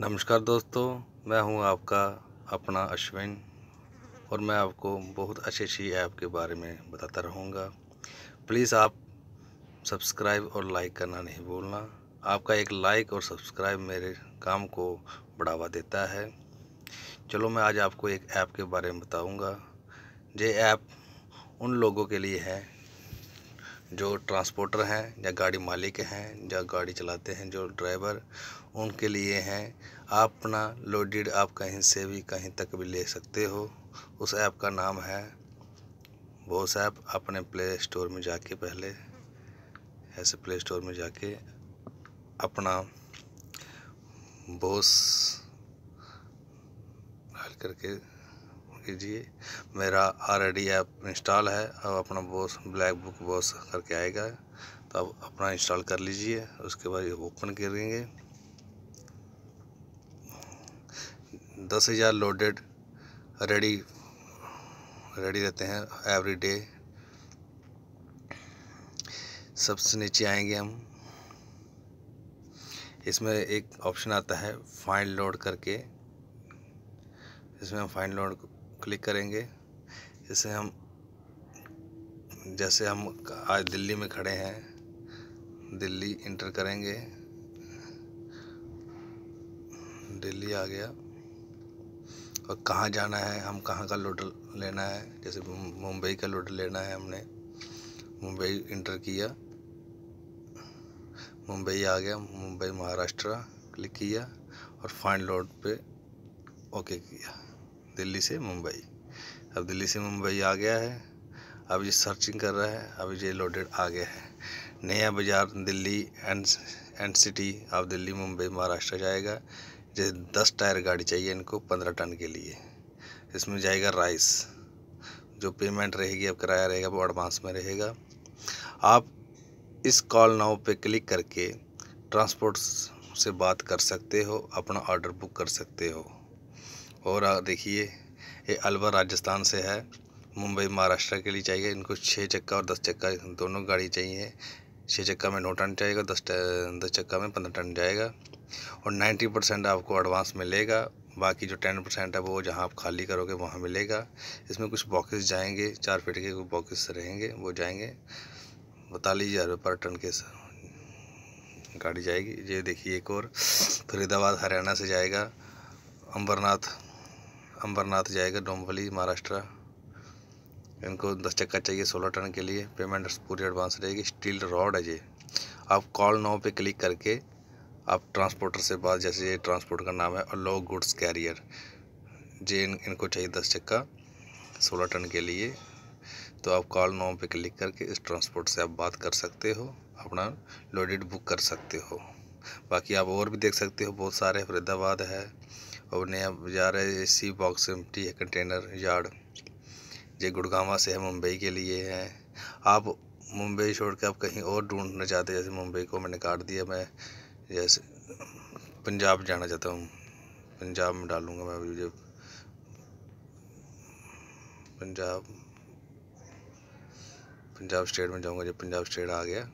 नमस्कार दोस्तों मैं हूं आपका अपना अश्विन और मैं आपको बहुत अच्छी अच्छी ऐप के बारे में बताता रहूंगा प्लीज़ आप सब्सक्राइब और लाइक करना नहीं भूलना आपका एक लाइक और सब्सक्राइब मेरे काम को बढ़ावा देता है चलो मैं आज आपको एक ऐप के बारे में बताऊंगा ये ऐप उन लोगों के लिए है जो ट्रांसपोर्टर हैं या गाड़ी मालिक हैं या गाड़ी चलाते हैं जो ड्राइवर उनके लिए हैं आप अपना लोडेड आप कहीं से भी कहीं तक भी ले सकते हो उस ऐप का नाम है बोस ऐप अपने प्ले स्टोर में जाके पहले ऐसे प्ले स्टोर में जाके अपना बोस डाल करके कीजिए मेरा ऑलरेडी ऐप इंस्टॉल है अब अपना बॉस ब्लैक बुक बॉस करके आएगा तो अब अपना इंस्टॉल कर लीजिए उसके बाद ओपन करेंगे दस हज़ार लोडेड रेडी रेडी रहते हैं एवरी डे सबसे नीचे आएंगे हम इसमें एक ऑप्शन आता है फाइन लोड करके इसमें हम फाइन लोड क्लिक करेंगे इसे हम जैसे हम आज दिल्ली में खड़े हैं दिल्ली इंटर करेंगे दिल्ली आ गया और कहाँ जाना है हम कहाँ का लोड लेना है जैसे मुंबई का लोडर लेना है हमने मुंबई इंटर किया मुंबई आ गया मुंबई महाराष्ट्र क्लिक किया और फाइंड लोड पे ओके किया दिल्ली से मुंबई अब दिल्ली से मुंबई आ गया है अब ये सर्चिंग कर रहा है अब ये लोडेड आ गया है नया बाज़ार दिल्ली एंड एंड सिटी अब दिल्ली मुंबई महाराष्ट्र जाएगा जैसे दस टायर गाड़ी चाहिए इनको पंद्रह टन के लिए इसमें जाएगा राइस जो पेमेंट रहेगी अब किराया रहेगा वो एडवांस में रहेगा आप इस कॉल नाव पे क्लिक करके ट्रांसपोर्ट से बात कर सकते हो अपना ऑर्डर बुक कर सकते हो और देखिए ये अलवर राजस्थान से है मुंबई महाराष्ट्र के लिए चाहिए इनको छः चक्का और दस चक्का दोनों गाड़ी चाहिए छः चक्का में नौ टन जाएगा दस दस चक्का में पंद्रह टन जाएगा और नाइन्टी परसेंट आपको एडवांस मिलेगा बाकी जो टेन परसेंट है वो जहाँ आप खाली करोगे वहाँ मिलेगा इसमें कुछ बॉक्स जाएंगे चार फीट के कुछ बॉक्स रहेंगे वो जाएंगे बतालीस हज़ार रुपये पर टन के गाड़ी जाएगी ये देखिए एक और फरीदाबाद हरियाणा से जाएगा अम्बरनाथ अंबरनाथ जाएगा डोंभली महाराष्ट्र इनको दस चक्का चाहिए सोलह टन के लिए पेमेंट पूरी एडवांस रहेगी स्टील रॉड है ये आप कॉल नाव पे क्लिक करके आप ट्रांसपोर्टर से बात जैसे ये ट्रांसपोर्ट का नाम है और लो गुड्स कैरियर जे इन, इनको चाहिए दस चक्का सोलह टन के लिए तो आप कॉल नाव पे क्लिक करके इस ट्रांसपोर्ट से आप बात कर सकते हो अपना लोडेड बुक कर सकते हो बाकी आप और भी देख सकते हो बहुत सारे फरीदाबाद है और नया रहे ए सी बॉक्स एम्प्टी है कंटेनर यार्ड जो गुड़गावा से है मुंबई के लिए है आप मुंबई छोड़ के आप कहीं और ढूंढना चाहते हैं जैसे मुंबई को मैंने काट दिया मैं जैसे पंजाब जाना चाहता हूँ पंजाब में डालूँगा मैं अभी जब पंजाब पंजाब स्टेट में जाऊँगा जब पंजाब स्टेट आ गया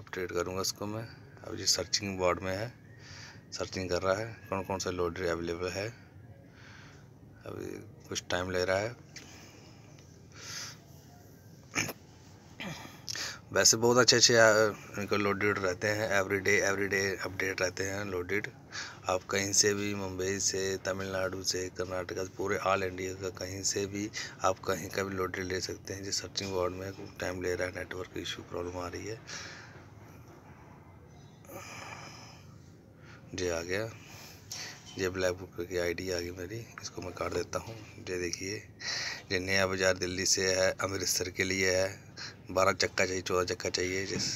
अपडेट करूँगा उसको मैं अब ये सर्चिंग बोर्ड में है सर्चिंग कर रहा है कौन कौन से लॉटरी अवेलेबल है अभी कुछ टाइम ले रहा है वैसे बहुत अच्छे अच्छे इनका लोडेड रहते हैं every day every day update रहते हैं लोडेड आप कहीं से भी मुंबई से तमिलनाडु से कर्नाटका से पूरे ऑल इंडिया का कहीं से भी आप कहीं का भी लोडेड ले सकते हैं जो सर्चिंग वर्ड में टाइम ले रहा है नेटवर्क इशू प्रॉब्लम आ रही है जे आ गया ये ब्लैक बुक की आईडी आ गई मेरी इसको मैं काट देता हूँ जे देखिए जे नया बाज़ार दिल्ली से है अमृतसर के लिए है बारह चक्का चाहिए चौदह चक्का चाहिए जिस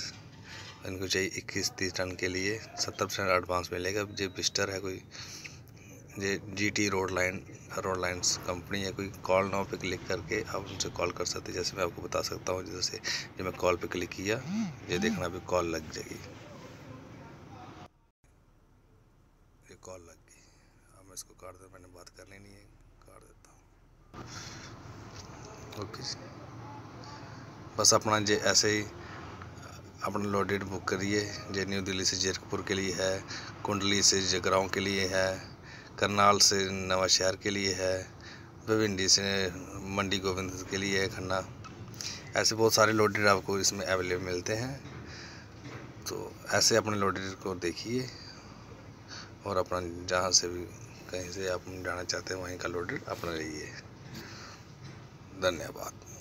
इनको चाहिए इक्कीस तीस टन के लिए सत्तर परसेंट एडवांस मिलेगा जे बिस्टर है कोई ये G T road line road lines company है कोई कॉल नाव पे क्लिक करके आप उनसे कॉल कर सकते हैं जैसे मैं आपको बता सकता हूँ जैसे जो मैं कॉल पे क्लिक किया ये देखना भी कॉल लग जाएगी मुझे कॉल लग गई अब मैं इसको काट दे मैंने बात करनी नहीं है काट देता हूँ ओके बस अपना जे ऐसे ही अपना लोडेड बुक करिए जे न्यू दिल्ली से जीरकपुर के लिए है कुंडली से जगराओं के लिए है करनाल से नवाशहर के लिए है भिंडी से मंडी गोविंद के लिए है खन्ना ऐसे बहुत सारे लोडेड आपको इसमें अवेलेबल मिलते हैं तो ऐसे अपने लोडेड को देखिए और अपना जहाँ से भी कहीं से आप जाना चाहते हैं वहीं का लोडेड अपना लीजिए धन्यवाद